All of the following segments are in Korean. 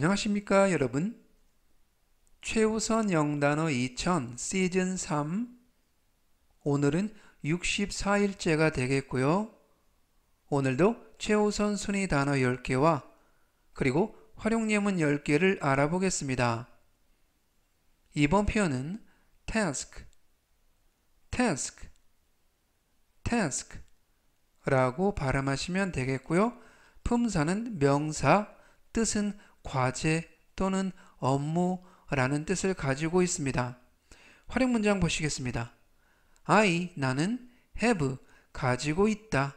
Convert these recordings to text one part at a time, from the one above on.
안녕하십니까 여러분 최우선 영단어 2000 시즌 3 오늘은 64일째가 되겠고요. 오늘도 최우선 순위 단어 10개와 그리고 활용 예문 10개를 알아보겠습니다. 이번 표현은 task, task, task 라고 발음하시면 되겠고요. 품사는 명사, 뜻은 과제 또는 업무라는 뜻을 가지고 있습니다. 활용 문장 보시겠습니다. I, 나는 have, 가지고 있다.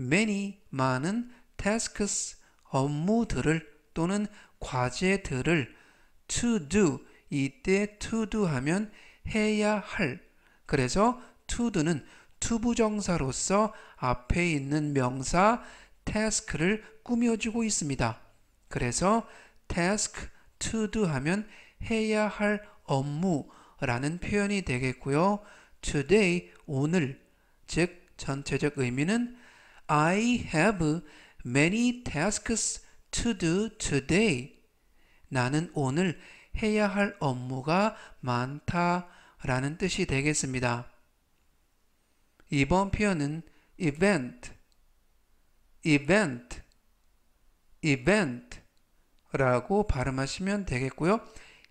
many, 많은 tasks, 업무들을 또는 과제들을 to do, 이때 to do 하면 해야 할. 그래서 to do는 투부정사로서 앞에 있는 명사 task를 꾸며주고 있습니다. 그래서 task to do 하면 해야 할 업무라는 표현이 되겠고요. today 오늘 즉 전체적 의미는 I have many tasks to do today. 나는 오늘 해야 할 업무가 많다라는 뜻이 되겠습니다. 이번 표현은 event, event, event 라고 발음하시면 되겠고요.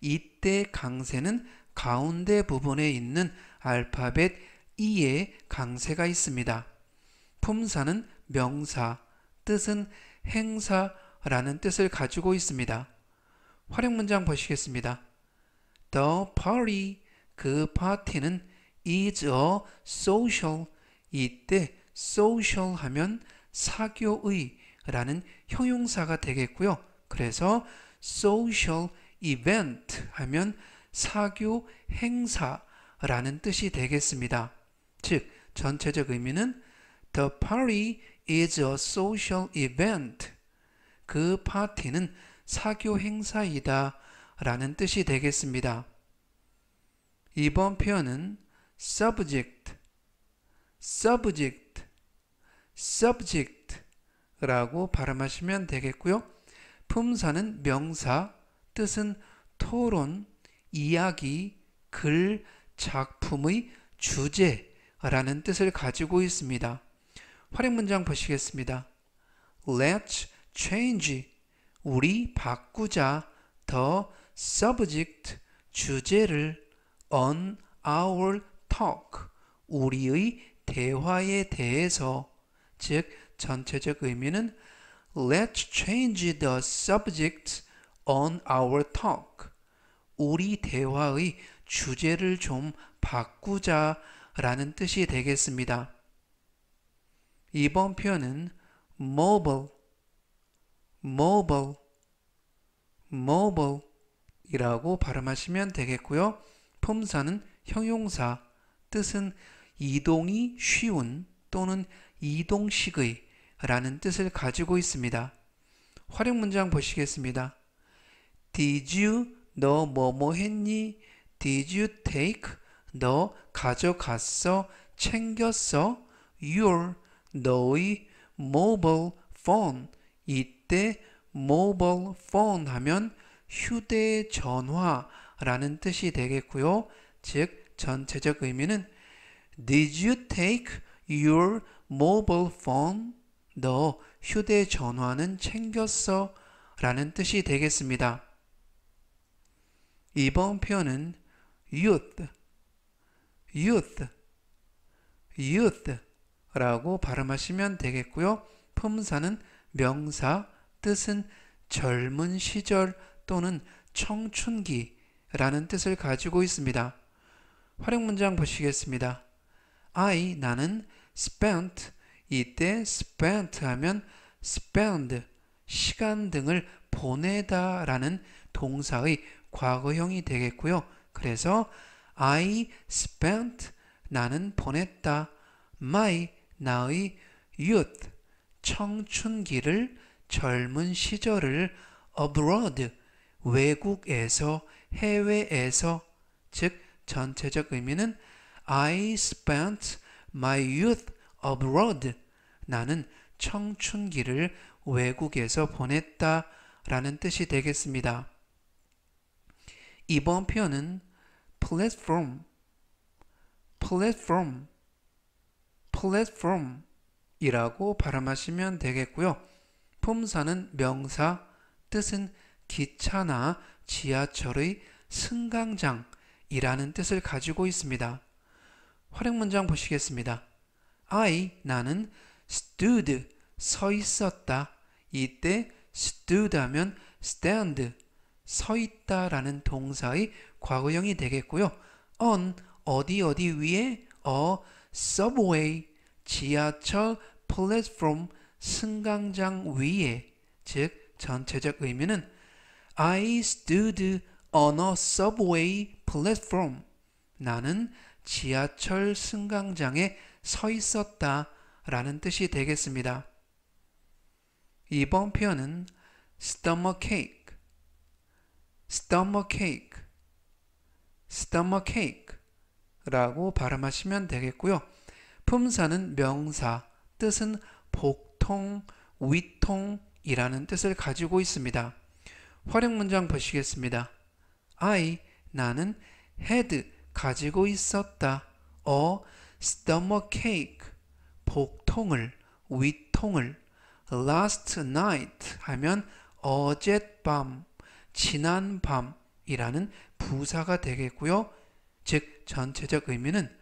이때 강세는 가운데 부분에 있는 알파벳 E의 강세가 있습니다. 품사는 명사, 뜻은 행사라는 뜻을 가지고 있습니다. 활용 문장 보시겠습니다. The party, 그 파티는 is a social, 이때 social 하면 사교의 라는 형용사가 되겠고요. 그래서 social event 하면 사교 행사라는 뜻이 되겠습니다. 즉 전체적 의미는 the party is a social event. 그 파티는 사교 행사이다 라는 뜻이 되겠습니다. 이번 표현은 subject, subject, subject 라고 발음하시면 되겠고요. 품사는 명사, 뜻은 토론, 이야기, 글, 작품의 주제라는 뜻을 가지고 있습니다. 활용 문장 보시겠습니다. Let's change. 우리 바꾸자. The subject. 주제를 on our talk. 우리의 대화에 대해서. 즉, 전체적 의미는 Let's change the subject on our talk. 우리 대화의 주제를 좀 바꾸자 라는 뜻이 되겠습니다. 이번 표현은 mobile, mobile, mobile 이라고 발음하시면 되겠고요. 품사는 형용사, 뜻은 이동이 쉬운 또는 이동식의 라는 뜻을 가지고 있습니다. 활용 문장 보시겠습니다. Did you 너 뭐 뭐 했니? Did you take 너 가져갔어? 챙겼어? Your 너의 mobile phone 이때 mobile phone 하면 휴대전화라는 뜻이 되겠고요. 즉 전체적 의미는 Did you take your mobile phone 너 휴대전화는 챙겼어? 라는 뜻이 되겠습니다. 이번 표현은 youth, youth, youth 라고 발음하시면 되겠고요. 품사는 명사, 뜻은 젊은 시절 또는 청춘기라는 뜻을 가지고 있습니다. 활용 문장 보시겠습니다. I, 나는 spent 이때 spent 하면 spend 시간 등을 보내다 라는 동사의 과거형이 되겠고요. 그래서 I spent 나는 보냈다 my 나의 youth 청춘기를 젊은 시절을 abroad 외국에서 해외에서 즉 전체적 의미는 I spent my youth abroad 나는 청춘기를 외국에서 보냈다 라는 뜻이 되겠습니다. 이번 표현은 플랫폼, 플랫폼, 플랫폼 이라고 발음하시면 되겠고요. 품사는 명사, 뜻은 기차나 지하철의 승강장이라는 뜻을 가지고 있습니다. 활용 문장 보시겠습니다. I, 나는 stood 서 있었다. 이때 stood 하면 stand 서 있다라는 동사의 과거형이 되겠고요. on 어디 어디 위에 어 subway 지하철 플랫폼 승강장 위에 즉 전체적 의미는 I stood on a subway platform 나는 지하철 승강장에 서 있었다. 라는 뜻이 되겠습니다. 이번 표현은 stomachache, stomachache, stomachache 라고 발음하시면 되겠고요. 품사는 명사, 뜻은 복통, 위통이라는 뜻을 가지고 있습니다. 활용 문장 보시겠습니다. I, 나는 had, 가지고 있었다. o 어, stomachache, 복통을, 위통을 last night 하면 어젯밤, 지난밤이라는 부사가 되겠고요. 즉 전체적 의미는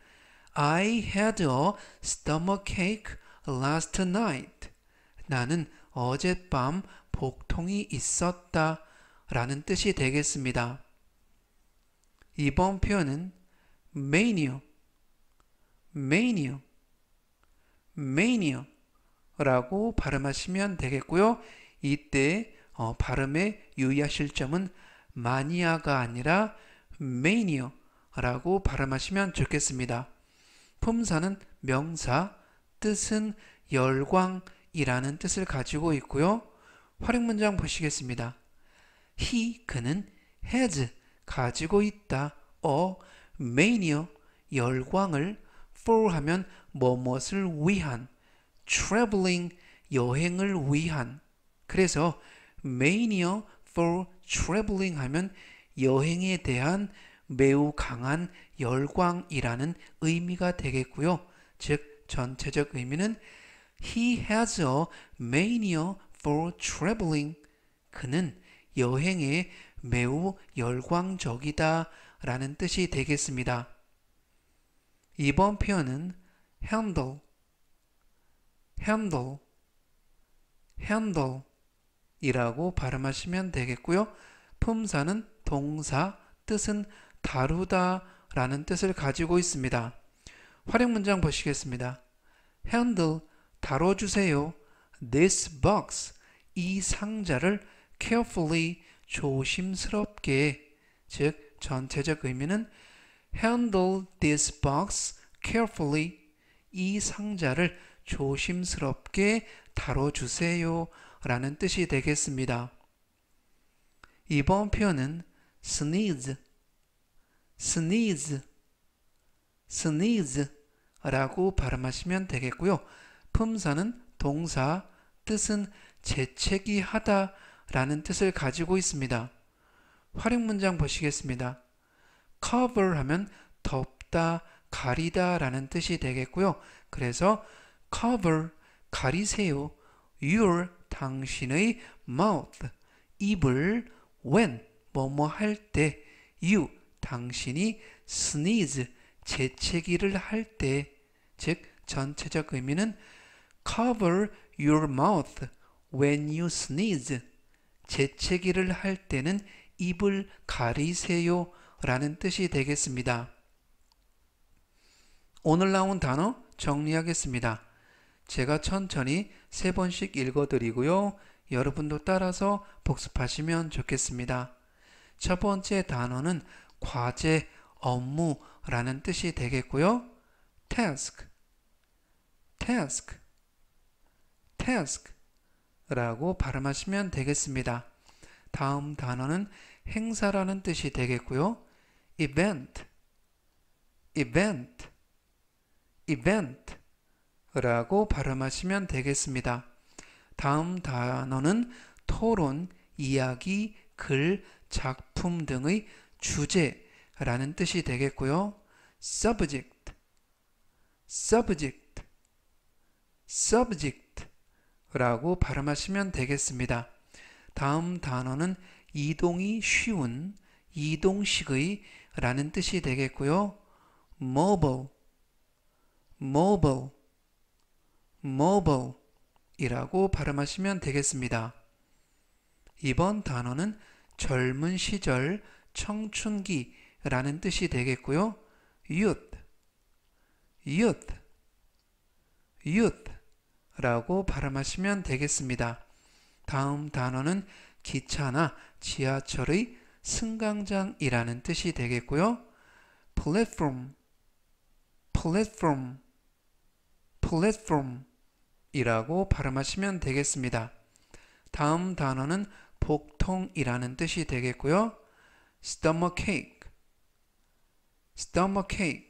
I had a stomachache last night. 나는 어젯밤 복통이 있었다 라는 뜻이 되겠습니다. 이번 표현은 menu, menu 매니어라고 발음하시면 되겠고요. 이때 어, 발음에 유의하실 점은 마니아가 아니라 매니어라고 발음하시면 좋겠습니다. 품사는 명사, 뜻은 열광이라는 뜻을 가지고 있고요. 활용 문장 보시겠습니다. he 그는 has 가지고 있다. 어 매니어 열광을 for 하면 뭐뭇을 위한 traveling 여행을 위한 그래서 mania for traveling 하면 여행에 대한 매우 강한 열광이라는 의미가 되겠고요. 즉 전체적 의미는 he has a mania for traveling 그는 여행에 매우 열광적이다 라는 뜻이 되겠습니다. 이번 표현은 handle, handle, handle 이라고 발음하시면 되겠고요. 품사는 동사, 뜻은 다루다 라는 뜻을 가지고 있습니다. 활용 문장 보시겠습니다. handle, 다뤄주세요. this box, 이 상자를 carefully, 조심스럽게, 즉 전체적 의미는 handle this box carefully, 이 상자를 조심스럽게 다뤄주세요 라는 뜻이 되겠습니다. 이번 표현은 sneeze, sneeze, sneeze 라고 발음하시면 되겠고요. 품사는 동사, 뜻은 재채기 하다 라는 뜻을 가지고 있습니다. 활용 문장 보시겠습니다. cover 하면 덮다, 가리다라는 뜻이 되겠고요. 그래서 cover 가리세요. your 당신의 mouth 입을 when 뭐뭐 할때 you 당신이 sneeze 재채기를 할때즉 전체적 의미는 cover your mouth when you sneeze 재채기를 할 때는 입을 가리세요 라는 뜻이 되겠습니다. 오늘 나온 단어 정리하겠습니다. 제가 천천히 세 번씩 읽어드리고요. 여러분도 따라서 복습하시면 좋겠습니다. 첫 번째 단어는 과제, 업무라는 뜻이 되겠고요. task, task, task 라고 발음하시면 되겠습니다. 다음 단어는 행사라는 뜻이 되겠고요. event, event, event라고 발음하시면 되겠습니다. 다음 단어는 토론, 이야기, 글, 작품 등의 주제라는 뜻이 되겠고요. subject, subject, subject라고 발음하시면 되겠습니다. 다음 단어는 이동이 쉬운 이동식의 라는 뜻이 되겠고요. mobile, mobile, mobile 이라고 발음하시면 되겠습니다. 이번 단어는 젊은 시절, 청춘기라는 뜻이 되겠고요. youth, youth, youth 라고 발음하시면 되겠습니다. 다음 단어는 기차나 지하철의 승강장이라는 뜻이 되겠고요. 플랫폼, 플랫폼 platform이라고 발음하시면 되겠습니다. 다음 단어는 복통이라는 뜻이 되겠고요. stomachache, stomachache,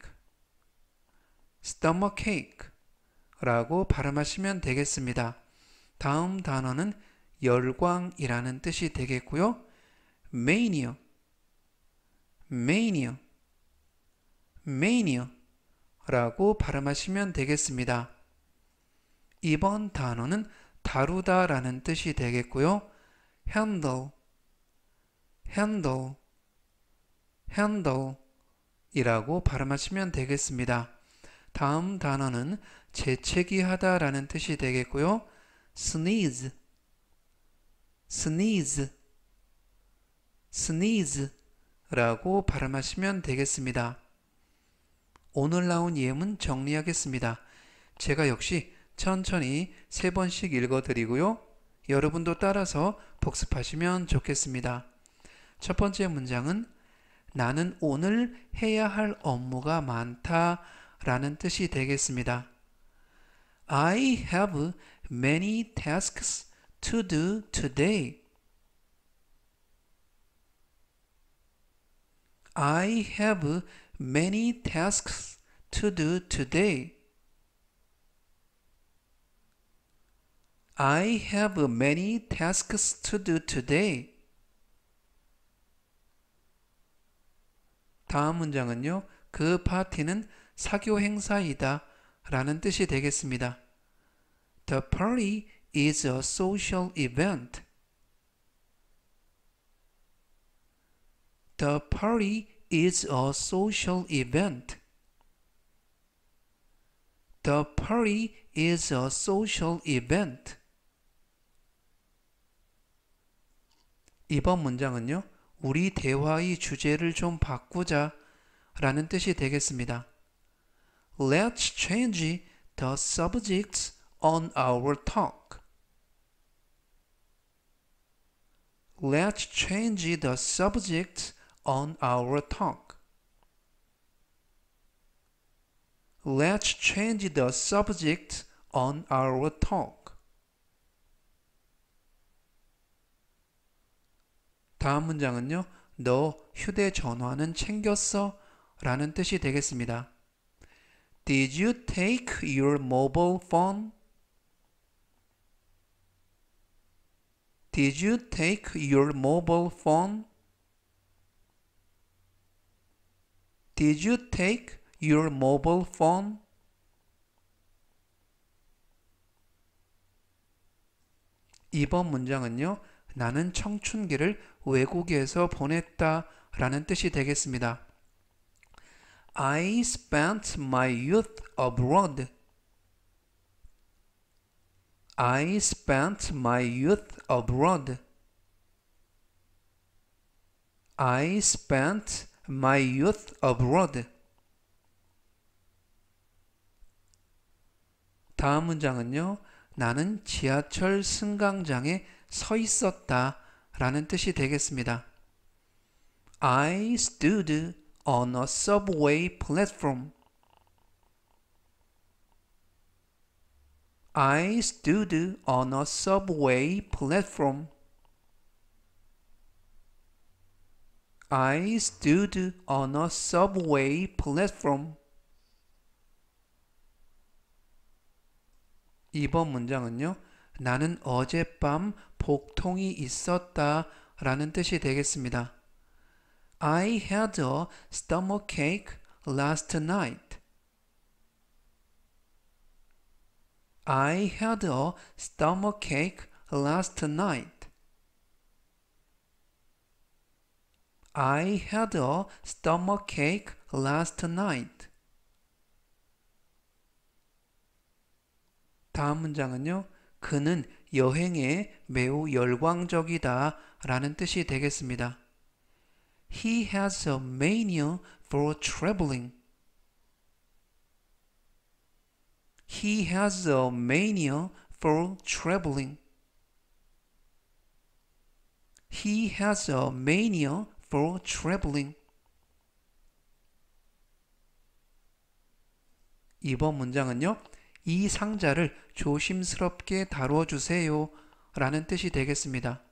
stomachache라고 발음하시면 되겠습니다. 다음 단어는 열광이라는 뜻이 되겠고요. mania, mania, mania 라고 발음하시면 되겠습니다. 이번 단어는 다루다 라는 뜻이 되겠고요. handle, handle, handle 이라고 발음하시면 되겠습니다. 다음 단어는 재채기하다 라는 뜻이 되겠고요. sneeze, sneeze, sneeze 라고 발음하시면 되겠습니다. 오늘 나온 예문 정리하겠습니다. 제가 역시 천천히 세 번씩 읽어드리고요. 여러분도 따라서 복습하시면 좋겠습니다. 첫 번째 문장은 나는 오늘 해야 할 업무가 많다 라는 뜻이 되겠습니다. I have many tasks to do today. I have many tasks to do today. I have many tasks to do today. 다음 문장은요. 그 파티는 사교 행사이다 라는 뜻이 되겠습니다. The party is a social event. The party is a social event. The party is a social event. 이번 문장은요. 우리 대화의 주제를 좀 바꾸자 라는 뜻이 되겠습니다. Let's change the subjects on our talk. Let's change the subjects on our tongue. Let's change the subject on our tongue. 다음 문장은요. 너 휴대전화는 챙겼어? 라는 뜻이 되겠습니다. Did you take your mobile phone? Did you take your mobile phone? Did you take your mobile phone? 이번 문장은요. 나는 청춘기를 외국에서 보냈다 라는 뜻이 되겠습니다. I spent my youth abroad. I spent my youth abroad. I spent my youth abroad. 다음 문장은요. 나는 지하철 승강장에 서 있었다 라는 뜻이 되겠습니다. I stood on a subway platform. I stood on a subway platform. I stood on a subway platform. 2번 문장은요. 나는 어젯밤 복통이 있었다 라는 뜻이 되겠습니다. I had a stomachache last night. I had a stomachache last night. I had a stomachache last night. 다음 문장은요. 그는 여행에 매우 열광적이다 라는 뜻이 되겠습니다. He has a mania for traveling. He has a mania for traveling. He has a mania for traveling. 이번 문장은요. 이 상자를 조심스럽게 다루어 주세요 라는 뜻이 되겠습니다.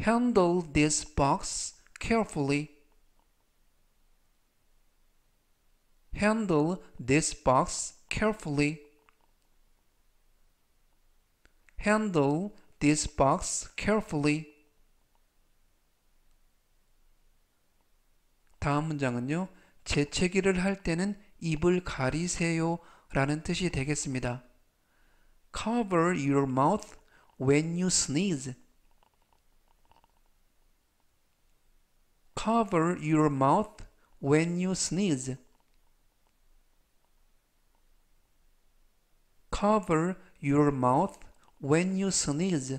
Handle this box carefully. Handle this box carefully. Handle this box carefully. 다음 문장은요. 재채기를 할 때는 입을 가리세요 라는 뜻이 되겠습니다. Cover your mouth when you sneeze. Cover your mouth when you sneeze. Cover your mouth when you sneeze.